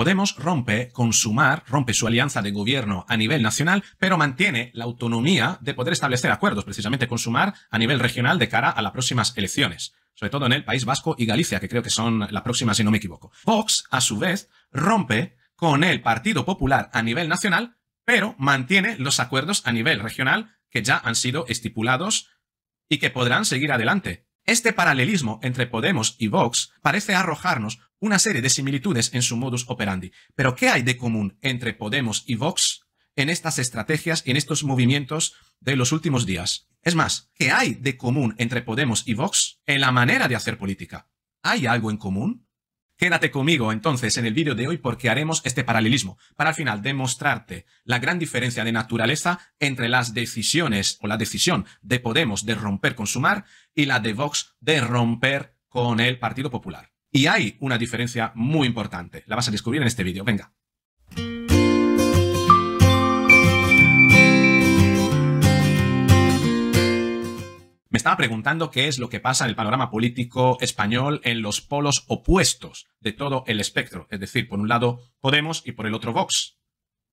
Podemos rompe con Sumar, rompe su alianza de gobierno a nivel nacional, pero mantiene la autonomía de poder establecer acuerdos precisamente con Sumar a nivel regional de cara a las próximas elecciones sobre todo en el País Vasco y Galicia, que creo que son las próximas si no me equivoco. Vox, a su vez, rompe con el Partido Popular a nivel nacional, pero mantiene los acuerdos a nivel regional que ya han sido estipulados y que podrán seguir adelante. Este paralelismo entre Podemos y Vox parece arrojarnos una serie de similitudes en su modus operandi. Pero ¿qué hay de común entre Podemos y Vox en estas estrategias y en estos movimientos de los últimos días? Es más, ¿qué hay de común entre Podemos y Vox en la manera de hacer política? ¿Hay algo en común? Quédate conmigo entonces en el vídeo de hoy porque haremos este paralelismo para al final demostrarte la gran diferencia de naturaleza entre las decisiones o la decisión de Podemos de romper con mar y la de Vox de romper con el Partido Popular. Y hay una diferencia muy importante. La vas a descubrir en este vídeo. Venga. Me estaba preguntando qué es lo que pasa en el panorama político español en los polos opuestos de todo el espectro, es decir, por un lado Podemos y por el otro Vox.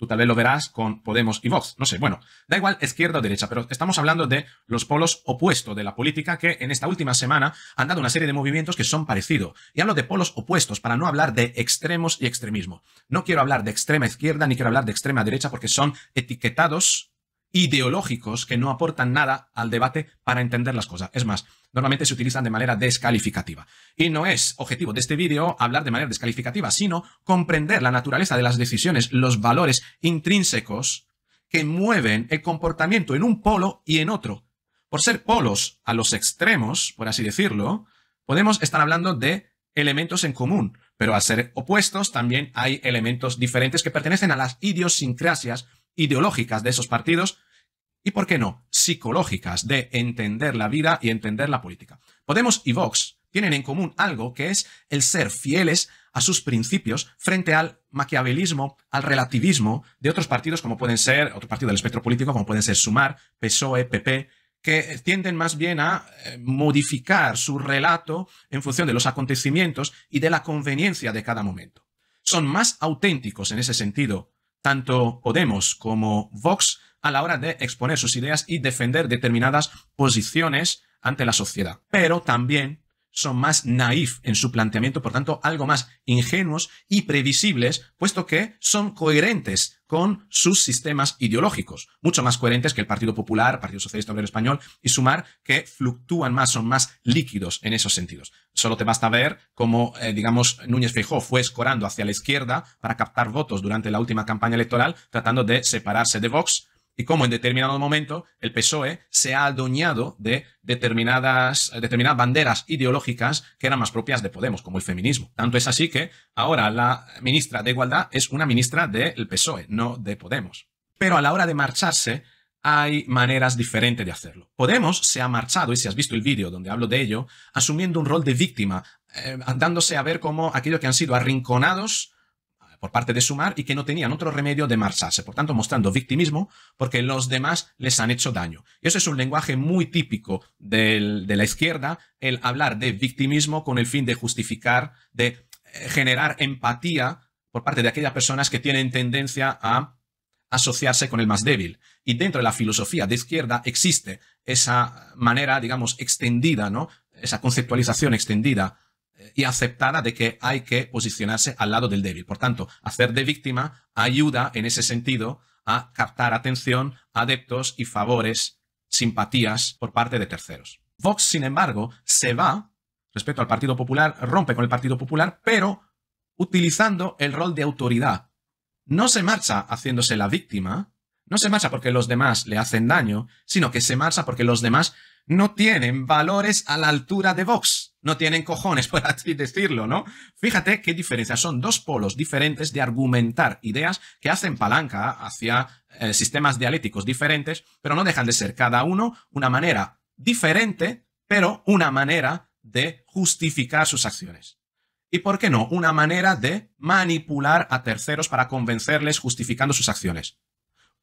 Tú tal vez lo verás con Podemos y Vox. No sé, bueno, da igual izquierda o derecha, pero estamos hablando de los polos opuestos de la política que en esta última semana han dado una serie de movimientos que son parecidos. Y hablo de polos opuestos para no hablar de extremos y extremismo. No quiero hablar de extrema izquierda ni quiero hablar de extrema derecha porque son etiquetados ideológicos que no aportan nada al debate para entender las cosas. Es más, normalmente se utilizan de manera descalificativa. Y no es objetivo de este vídeo hablar de manera descalificativa, sino comprender la naturaleza de las decisiones, los valores intrínsecos que mueven el comportamiento en un polo y en otro. Por ser polos a los extremos, por así decirlo, podemos estar hablando de elementos en común, pero al ser opuestos también hay elementos diferentes que pertenecen a las idiosincrasias ideológicas de esos partidos y, por qué no, psicológicas de entender la vida y entender la política. Podemos y Vox tienen en común algo que es el ser fieles a sus principios frente al maquiavelismo, al relativismo de otros partidos como pueden ser, otro partido del espectro político como pueden ser Sumar, PSOE, PP, que tienden más bien a eh, modificar su relato en función de los acontecimientos y de la conveniencia de cada momento. Son más auténticos en ese sentido tanto Podemos como Vox a la hora de exponer sus ideas y defender determinadas posiciones ante la sociedad. Pero también son más naif en su planteamiento, por tanto, algo más ingenuos y previsibles, puesto que son coherentes con sus sistemas ideológicos, mucho más coherentes que el Partido Popular, Partido Socialista Obrero Español y Sumar, que fluctúan más, son más líquidos en esos sentidos. Solo te basta ver cómo, eh, digamos, Núñez Feijó fue escorando hacia la izquierda para captar votos durante la última campaña electoral, tratando de separarse de Vox, y cómo en determinado momento el PSOE se ha adueñado de eh, determinadas, banderas ideológicas que eran más propias de Podemos, como el feminismo. Tanto es así que ahora la ministra de Igualdad es una ministra del PSOE, no de Podemos. Pero a la hora de marcharse, hay maneras diferentes de hacerlo. Podemos se ha marchado, y si has visto el vídeo donde hablo de ello, asumiendo un rol de víctima, andándose eh, dándose a ver como aquellos que han sido arrinconados por parte de Sumar y que no tenían otro remedio de marcharse, por tanto mostrando victimismo porque los demás les han hecho daño. Y eso es un lenguaje muy típico de la izquierda, el hablar de victimismo con el fin de justificar, de eh, generar empatía por parte de aquellas personas que tienen tendencia a asociarse con el más débil. Y dentro de la filosofía de izquierda existe esa manera, digamos, extendida, ¿no? Esa conceptualización extendida y aceptada de que hay que posicionarse al lado del débil. Por tanto, hacer de víctima ayuda en ese sentido a captar atención, adeptos y favores, simpatías por parte de terceros. Vox, sin embargo, se va respecto al Partido Popular, rompe con el Partido Popular, pero utilizando el rol de autoridad. No se marcha haciéndose la víctima, no se marcha porque los demás le hacen daño, sino que se marcha porque los demás no tienen valores a la altura de Vox. No tienen cojones, por así decirlo, ¿no? Fíjate qué diferencia. Son dos polos diferentes de argumentar ideas que hacen palanca hacia eh, sistemas dialécticos diferentes, pero no dejan de ser cada uno una manera diferente, pero una manera de justificar sus acciones. Y por qué no, una manera de manipular a terceros para convencerles justificando sus acciones.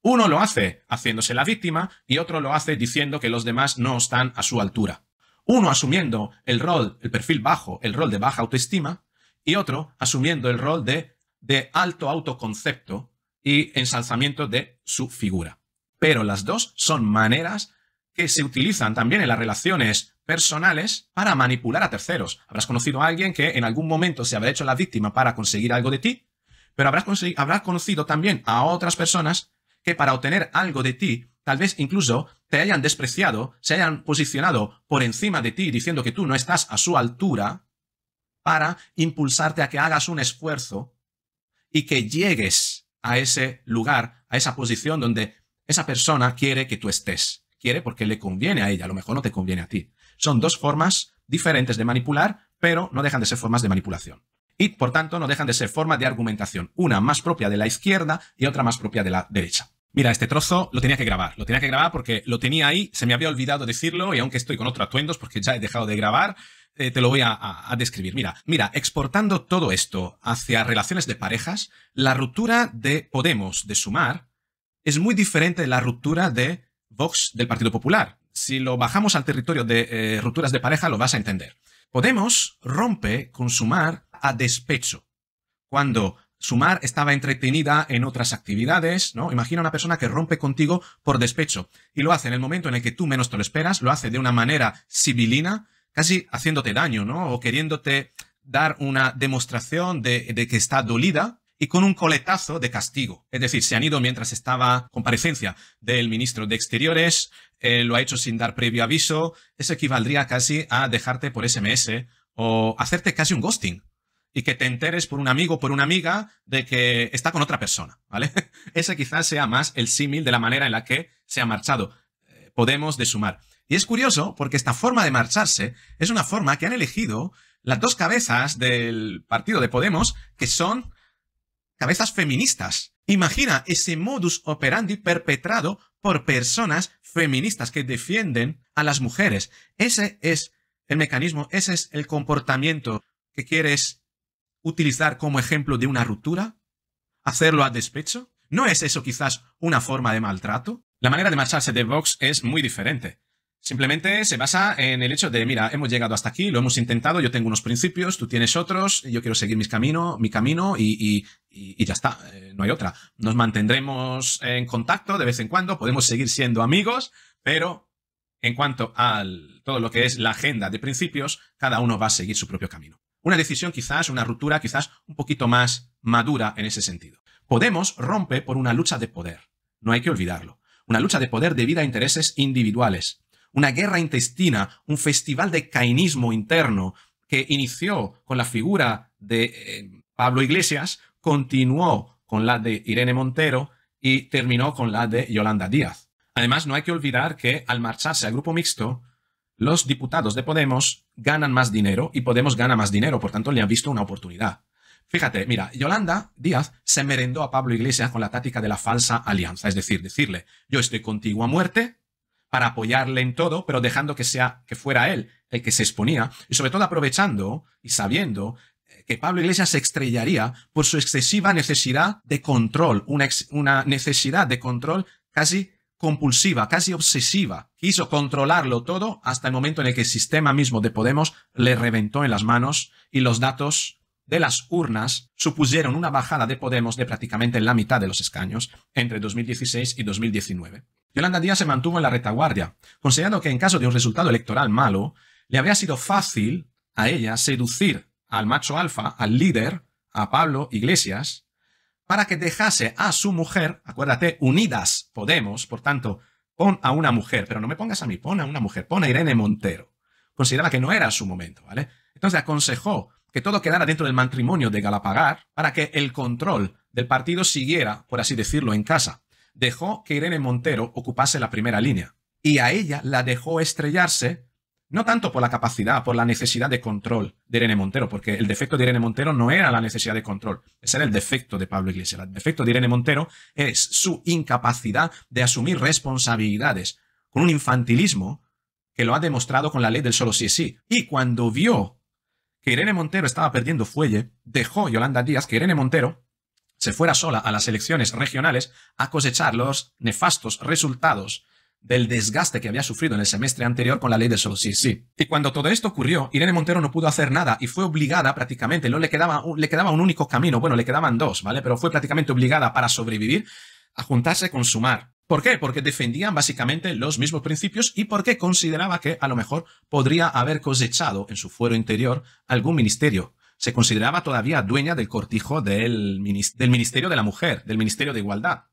Uno lo hace haciéndose la víctima y otro lo hace diciendo que los demás no están a su altura. Uno asumiendo el rol, el perfil bajo, el rol de baja autoestima, y otro asumiendo el rol de, de alto autoconcepto y ensalzamiento de su figura. Pero las dos son maneras que se utilizan también en las relaciones personales para manipular a terceros. Habrás conocido a alguien que en algún momento se habrá hecho la víctima para conseguir algo de ti, pero habrás, habrás conocido también a otras personas que para obtener algo de ti, tal vez incluso te hayan despreciado, se hayan posicionado por encima de ti diciendo que tú no estás a su altura, para impulsarte a que hagas un esfuerzo y que llegues a ese lugar, a esa posición donde esa persona quiere que tú estés. Quiere porque le conviene a ella, a lo mejor no te conviene a ti. Son dos formas diferentes de manipular, pero no dejan de ser formas de manipulación. Y por tanto no dejan de ser formas de argumentación, una más propia de la izquierda y otra más propia de la derecha. Mira, este trozo lo tenía que grabar, lo tenía que grabar porque lo tenía ahí, se me había olvidado decirlo y aunque estoy con otros atuendos porque ya he dejado de grabar, eh, te lo voy a, describir. Mira, mira, exportando todo esto hacia relaciones de parejas, la ruptura de Podemos, de Sumar, es muy diferente de la ruptura de Vox del Partido Popular. Si lo bajamos al territorio de eh, rupturas de pareja, lo vas a entender. Podemos rompe con Sumar a despecho. Cuando Sumar estaba entretenida en otras actividades, ¿no? Imagina una persona que rompe contigo por despecho y lo hace en el momento en el que tú menos te lo esperas, lo hace de una manera sibilina, casi haciéndote daño, ¿no? O queriéndote dar una demostración de, que está dolida y con un coletazo de castigo. Es decir, se han ido mientras estaba comparecencia del ministro de Exteriores, eh, lo ha hecho sin dar previo aviso, eso equivaldría casi a dejarte por SMS o hacerte casi un ghosting y que te enteres por un amigo, o por una amiga, de que está con otra persona, ¿vale? Ese quizás sea más el símil de la manera en la que se ha marchado. Eh, Podemos de sumar. Y es curioso porque esta forma de marcharse es una forma que han elegido las dos cabezas del partido de Podemos, que son cabezas feministas. Imagina ese modus operandi perpetrado por personas feministas que defienden a las mujeres. Ese es el mecanismo, ese es el comportamiento que quieres utilizar como ejemplo de una ruptura? ¿Hacerlo a despecho? ¿No es eso quizás una forma de maltrato? La manera de marcharse de Vox es muy diferente. Simplemente se basa en el hecho de, mira, hemos llegado hasta aquí, lo hemos intentado, yo tengo unos principios, tú tienes otros, yo quiero seguir mis camino, mi camino y ya está, eh, no hay otra. Nos mantendremos en contacto de vez en cuando, podemos seguir siendo amigos, pero en cuanto a todo lo que es la agenda de principios, cada uno va a seguir su propio camino una decisión quizás, una ruptura quizás un poquito más madura en ese sentido. Podemos rompe por una lucha de poder, no hay que olvidarlo, una lucha de poder debida a intereses individuales, una guerra intestina, un festival de cainismo interno que inició con la figura de eh, Pablo Iglesias, continuó con la de Irene Montero y terminó con la de Yolanda Díaz. Además, no hay que olvidar que al marcharse al grupo mixto, los diputados de Podemos ganan más dinero y Podemos gana más dinero, por tanto le han visto una oportunidad. Fíjate, mira, Yolanda Díaz se merendó a Pablo Iglesias con la táctica de la falsa alianza, es decir, decirle, yo estoy contigo a muerte para apoyarle en todo, pero dejando que sea que fuera él el que se exponía y sobre todo aprovechando y sabiendo eh, que Pablo Iglesias se estrellaría por su excesiva necesidad de control, una, una necesidad de control casi compulsiva, casi obsesiva. Quiso controlarlo todo hasta el momento en el que el sistema mismo de Podemos le reventó en las manos y los datos de las urnas supusieron una bajada de Podemos de prácticamente la mitad de los escaños entre 2016 y 2019. Yolanda Díaz se mantuvo en la retaguardia, considerando que en caso de un resultado electoral malo, le habría sido fácil a ella seducir al macho alfa, al líder, a Pablo Iglesias, para que dejase a su mujer, acuérdate, unidas Podemos, por tanto, pon a una mujer, pero no me pongas a mí, pon a una mujer, pon a Irene Montero. Consideraba que no era su momento, ¿vale? Entonces aconsejó que todo quedara dentro del matrimonio de Galapagar para que el control del partido siguiera, por así decirlo, en casa. Dejó que Irene Montero ocupase la primera línea y a ella la dejó estrellarse no tanto por la capacidad, por la necesidad de control de Irene Montero, porque el defecto de Irene Montero no era la necesidad de control, ese era el defecto de Pablo Iglesias. El defecto de Irene Montero es su incapacidad de asumir responsabilidades, con un infantilismo que lo ha demostrado con la ley del solo sí es sí. Y cuando vio que Irene Montero estaba perdiendo fuelle, dejó Yolanda Díaz que Irene Montero se fuera sola a las elecciones regionales a cosechar los nefastos resultados del desgaste que había sufrido en el semestre anterior con la ley de solo sí sí. Y cuando todo esto ocurrió, Irene Montero no pudo hacer nada y fue obligada prácticamente, no le quedaba, le quedaba un único camino, bueno, le quedaban dos, ¿vale? Pero fue prácticamente obligada para sobrevivir a juntarse con Sumar. ¿Por qué? Porque defendían básicamente los mismos principios y porque consideraba que a lo mejor podría haber cosechado en su fuero interior algún ministerio. Se consideraba todavía dueña del cortijo del, del Ministerio de la Mujer, del Ministerio de Igualdad.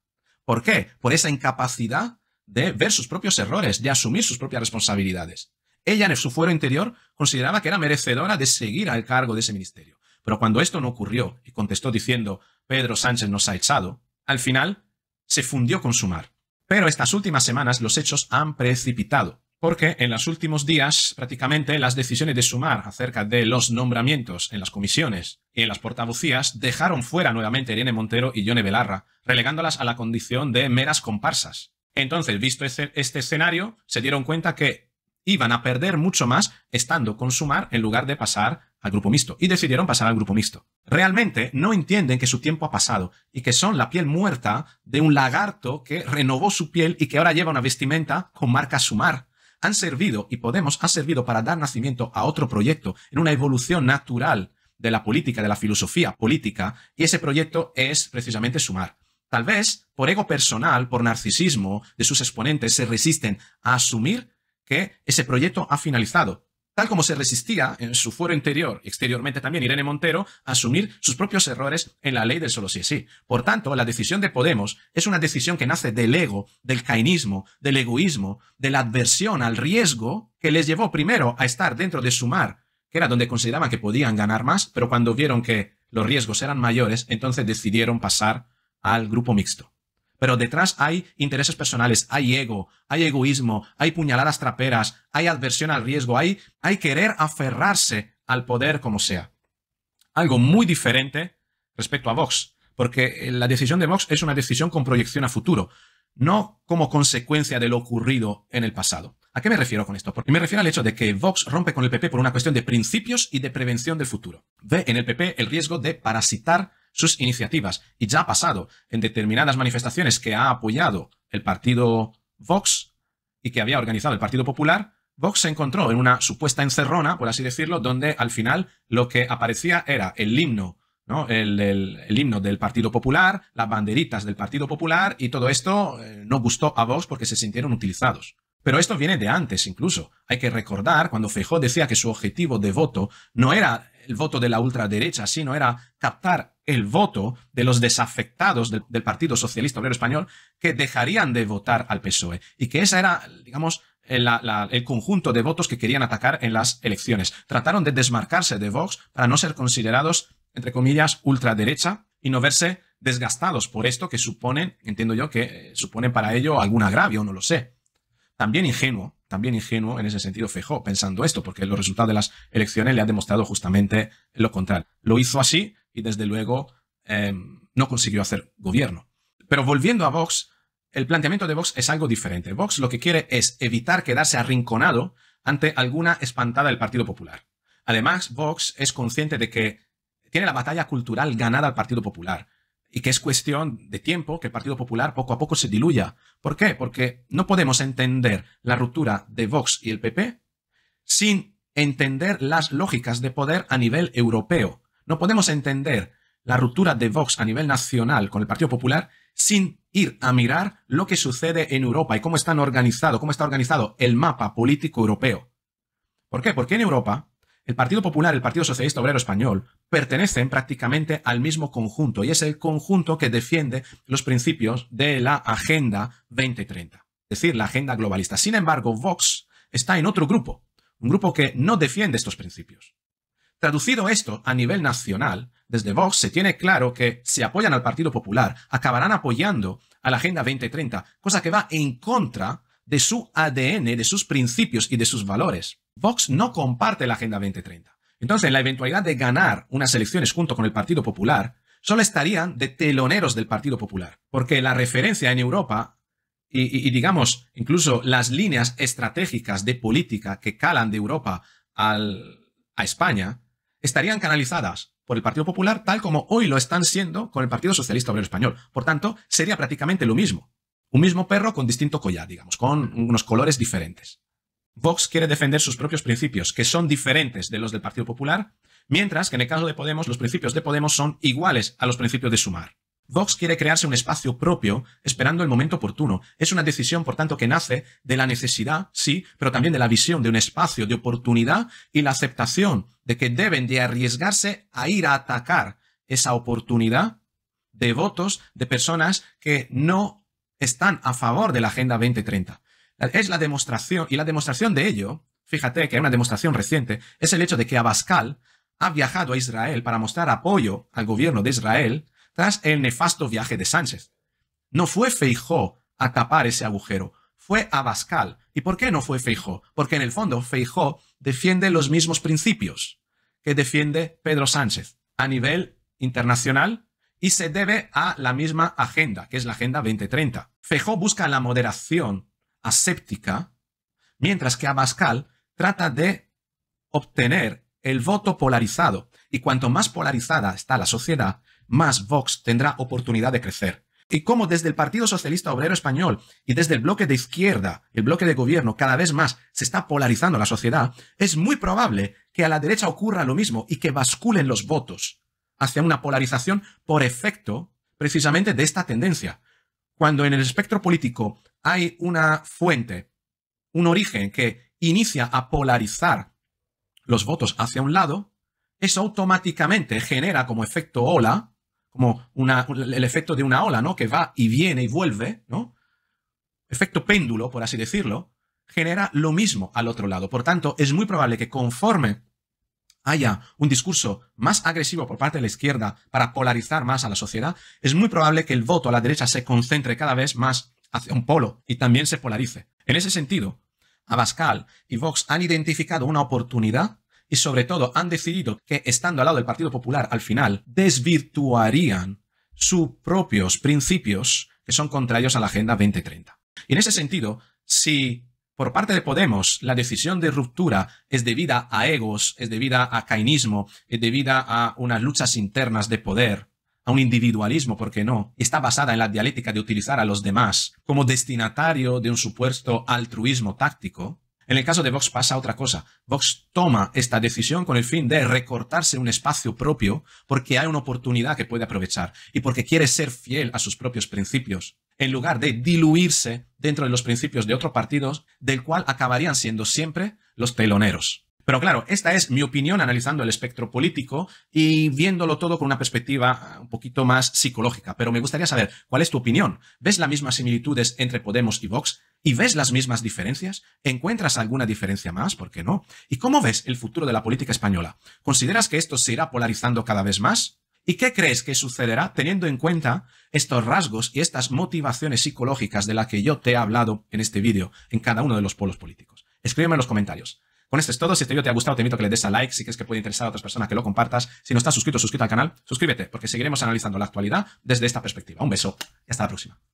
¿Por qué? Por esa incapacidad de ver sus propios errores, de asumir sus propias responsabilidades. Ella en su fuero interior consideraba que era merecedora de seguir al cargo de ese ministerio. Pero cuando esto no ocurrió y contestó diciendo Pedro Sánchez nos ha echado, al final se fundió con sumar. Pero estas últimas semanas los hechos han precipitado, porque en los últimos días prácticamente las decisiones de Sumar acerca de los nombramientos en las comisiones y en las portavocías dejaron fuera nuevamente Irene Montero y Yone Belarra, relegándolas a la condición de meras comparsas. Entonces, visto este escenario, se dieron cuenta que iban a perder mucho más estando con Sumar en lugar de pasar al grupo mixto. Y decidieron pasar al grupo mixto. Realmente no entienden que su tiempo ha pasado y que son la piel muerta de un lagarto que renovó su piel y que ahora lleva una vestimenta con marca Sumar. Han servido y Podemos ha servido para dar nacimiento a otro proyecto en una evolución natural de la política, de la filosofía política, y ese proyecto es precisamente Sumar. Tal vez por ego personal, por narcisismo de sus exponentes, se resisten a asumir que ese proyecto ha finalizado, tal como se resistía en su fuero interior exteriormente también Irene Montero a asumir sus propios errores en la ley del solo sí es sí. Por tanto, la decisión de Podemos es una decisión que nace del ego, del cainismo, del egoísmo, de la adversión al riesgo que les llevó primero a estar dentro de su mar, que era donde consideraban que podían ganar más, pero cuando vieron que los riesgos eran mayores, entonces decidieron pasar al grupo mixto. Pero detrás hay intereses personales, hay ego, hay egoísmo, hay puñaladas traperas, hay adversión al riesgo, hay, hay querer aferrarse al poder como sea. Algo muy diferente respecto a Vox, porque eh, la decisión de Vox es una decisión con proyección a futuro, no como consecuencia de lo ocurrido en el pasado. ¿A qué me refiero con esto? Porque me refiero al hecho de que Vox rompe con el PP por una cuestión de principios y de prevención del futuro. Ve en el PP el riesgo de parasitar sus iniciativas. Y ya ha pasado en determinadas manifestaciones que ha apoyado el partido Vox y que había organizado el Partido Popular, Vox se encontró en una supuesta encerrona, por así decirlo, donde al final lo que aparecía era el himno, ¿no? el, himno del Partido Popular, las banderitas del Partido Popular y todo esto eh, no gustó a Vox porque se sintieron utilizados. Pero esto viene de antes incluso. Hay que recordar cuando Feijó decía que su objetivo de voto no era el voto de la ultraderecha, sino era captar el voto de los desafectados del, Partido Socialista Obrero Español que dejarían de votar al PSOE y que ese era, digamos, eh, el conjunto de votos que querían atacar en las elecciones. Trataron de desmarcarse de Vox para no ser considerados, entre comillas, ultraderecha y no verse desgastados por esto que suponen, entiendo yo, que eh, suponen para ello algún agravio, no lo sé. También ingenuo, también ingenuo en ese sentido Fejó pensando esto, porque los resultados de las elecciones le han demostrado justamente lo contrario. Lo hizo así y desde luego em, no consiguió hacer gobierno. Pero volviendo a Vox, el planteamiento de Vox es algo diferente. Vox lo que quiere es evitar quedarse arrinconado ante alguna espantada del Partido Popular. Además, Vox es consciente de que tiene la batalla cultural ganada al Partido Popular y que es cuestión de tiempo que el Partido Popular poco a poco se diluya. ¿Por qué? Porque no podemos entender la ruptura de Vox y el PP sin entender las lógicas de poder a nivel europeo no podemos entender la ruptura de Vox a nivel nacional con el Partido Popular sin ir a mirar lo que sucede en Europa y cómo están organizado, cómo está organizado el mapa político europeo. ¿Por qué? Porque en Europa el Partido Popular y el Partido Socialista Obrero Español pertenecen prácticamente al mismo conjunto y es el conjunto que defiende los principios de la Agenda 2030, es decir, la Agenda globalista. Sin embargo, Vox está en otro grupo, un grupo que no defiende estos principios. Traducido esto a nivel nacional, desde Vox se tiene claro que si apoyan al Partido Popular, acabarán apoyando a la Agenda 2030, cosa que va en contra de su ADN, de sus principios y de sus valores. Vox no comparte la Agenda 2030. Entonces, en la eventualidad de ganar unas elecciones junto con el Partido Popular, solo estarían de teloneros del Partido Popular, porque la referencia en Europa y, digamos, incluso las líneas estratégicas de política que calan de Europa a España, estarían canalizadas por el Partido Popular tal como hoy lo están siendo con el Partido Socialista Obrero Español. Por tanto, sería prácticamente lo mismo. Un mismo perro con distinto collar, digamos, con unos colores diferentes. Vox quiere defender sus propios principios, que son diferentes de los del Partido Popular, mientras que en el caso de Podemos, los principios de Podemos son iguales a los principios de Sumar. Vox quiere crearse un espacio propio, esperando el momento oportuno. Es una decisión, por tanto, que nace de la necesidad, sí, pero también de la visión de un espacio de oportunidad y la aceptación de que deben de arriesgarse a ir a atacar esa oportunidad de votos de personas que no están a favor de la Agenda 2030. Es la demostración, y la demostración de ello, fíjate que hay una demostración reciente, es el hecho de que Abascal ha viajado a Israel para mostrar apoyo al gobierno de Israel tras el nefasto viaje de Sánchez. No fue Feijó a tapar ese agujero, fue Abascal. ¿Y por qué no fue Feijó? Porque en el fondo Feijó defiende los mismos principios que defiende Pedro Sánchez a nivel internacional y se debe a la misma agenda, que es la Agenda 2030. Feijó busca la moderación aséptica, mientras que Abascal trata de obtener el voto polarizado. Y cuanto más polarizada está la sociedad, más Vox tendrá oportunidad de crecer. Y como desde el Partido Socialista Obrero Español y desde el bloque de izquierda, el bloque de gobierno, cada vez más se está polarizando la sociedad, es muy probable que a la derecha ocurra lo mismo y que basculen los votos hacia una polarización por efecto precisamente de esta tendencia. Cuando en el espectro político hay una fuente, un origen que inicia a polarizar los votos hacia un lado, eso automáticamente genera como efecto ola como una, el efecto de una ola, ¿no? Que va y viene y vuelve, ¿no? Efecto péndulo, por así decirlo, genera lo mismo al otro lado. Por tanto, es muy probable que conforme haya un discurso más agresivo por parte de la izquierda para polarizar más a la sociedad, es muy probable que el voto a la derecha se concentre cada vez más hacia un polo y también se polarice. En ese sentido, Abascal y Vox han identificado una oportunidad y sobre todo han decidido que estando al lado del Partido Popular al final desvirtuarían sus propios principios que son contrarios a la Agenda 2030. Y en ese sentido, si por parte de Podemos la decisión de ruptura es debida a egos, es debida a cainismo, es debida a unas luchas internas de poder, a un individualismo, ¿por qué no? Está basada en la dialéctica de utilizar a los demás como destinatario de un supuesto altruismo táctico, en el caso de Vox pasa otra cosa. Vox toma esta decisión con el fin de recortarse un espacio propio porque hay una oportunidad que puede aprovechar y porque quiere ser fiel a sus propios principios, en lugar de diluirse dentro de los principios de otro partido del cual acabarían siendo siempre los peloneros. Pero claro, esta es mi opinión analizando el espectro político y viéndolo todo con una perspectiva ah, un poquito más psicológica. Pero me gustaría saber, ¿cuál es tu opinión? ¿Ves las mismas similitudes entre Podemos y Vox? ¿Y ves las mismas diferencias? ¿Encuentras alguna diferencia más? ¿Por qué no? ¿Y cómo ves el futuro de la política española? ¿Consideras que esto se irá polarizando cada vez más? ¿Y qué crees que sucederá teniendo en cuenta estos rasgos y estas motivaciones psicológicas de las que yo te he hablado en este vídeo, en cada uno de los polos políticos? Escríbeme en los comentarios. Con esto es todo. Si este vídeo te ha gustado, te invito a que le des a like. Si crees que puede interesar a otras personas, que lo compartas. Si no estás suscrito, suscríbete al canal. Suscríbete, porque seguiremos analizando la actualidad desde esta perspectiva. Un beso y hasta la próxima.